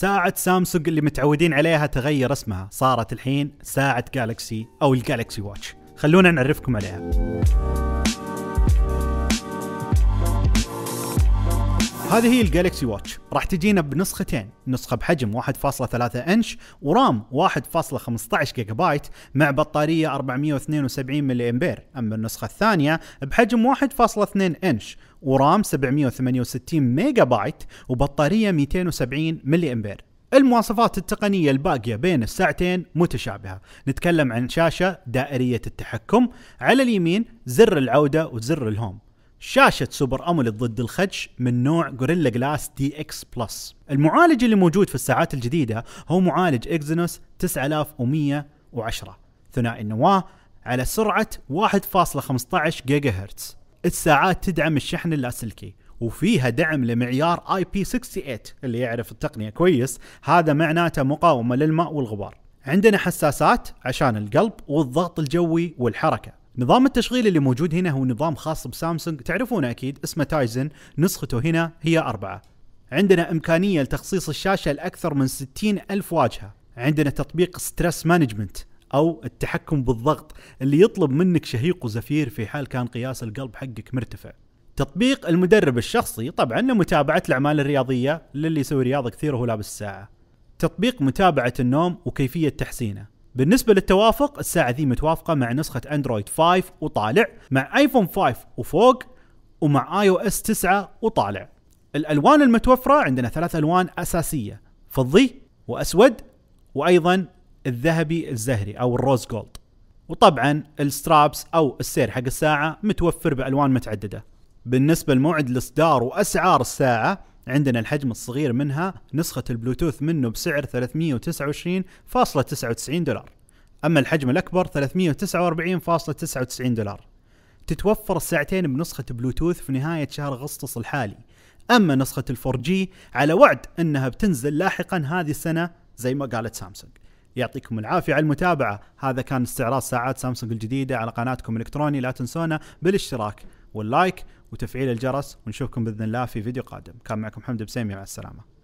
ساعة سامسونج اللي متعودين عليها تغير اسمها صارت الحين ساعة جالكسي أو الجالكسي واتش خلونا نعرفكم عليها هذه هي الجالكسي واتش راح تجينا بنسختين نسخة بحجم 1.3 انش ورام 1.15 جيجا بايت مع بطارية 472 ملي امبير اما النسخة الثانية بحجم 1.2 انش ورام 768 ميجا بايت وبطارية 270 ملي امبير المواصفات التقنية الباقية بين الساعتين متشابهة نتكلم عن شاشة دائرية التحكم على اليمين زر العودة وزر الهوم شاشة سوبر أموليد ضد الخدش من نوع غوريلا جلاس دي اكس بلس المعالج اللي موجود في الساعات الجديدة هو معالج اكزينوس 9110 ثنائي النواة على سرعة 1.15 جيجا هرتز الساعات تدعم الشحن اللاسلكي وفيها دعم لمعيار اي بي 68 اللي يعرف التقنية كويس هذا معناته مقاومة للماء والغبار عندنا حساسات عشان القلب والضغط الجوي والحركة نظام التشغيل اللي موجود هنا هو نظام خاص بسامسونج تعرفونه اكيد اسمه تايزن نسخته هنا هي أربعة عندنا إمكانية لتخصيص الشاشة لأكثر من 60 ألف واجهة عندنا تطبيق ستريس مانجمنت أو التحكم بالضغط اللي يطلب منك شهيق وزفير في حال كان قياس القلب حقك مرتفع تطبيق المدرب الشخصي طبعا لمتابعة الأعمال الرياضية للي يسوي رياضة كثير وهو لابس الساعة تطبيق متابعة النوم وكيفية تحسينه بالنسبه للتوافق الساعه ذي متوافقه مع نسخه اندرويد 5 وطالع مع ايفون 5 وفوق ومع اي او اس 9 وطالع الالوان المتوفره عندنا ثلاث الوان اساسيه فضي واسود وايضا الذهبي الزهري او الروز جولد وطبعا السترابس او السير حق الساعه متوفر بالوان متعدده بالنسبه لموعد الاصدار واسعار الساعه عندنا الحجم الصغير منها نسخة البلوتوث منه بسعر 329.99 دولار أما الحجم الأكبر 349.99 دولار تتوفر الساعتين بنسخة بلوتوث في نهاية شهر أغسطس الحالي أما نسخة الفور جي على وعد أنها بتنزل لاحقا هذه السنة زي ما قالت سامسونج يعطيكم العافية على المتابعة هذا كان استعراض ساعات سامسونج الجديدة على قناتكم الإلكتروني لا تنسونا بالاشتراك واللايك وتفعيل الجرس ونشوفكم باذن الله في فيديو قادم كان معكم حمد بسيمي مع السلامه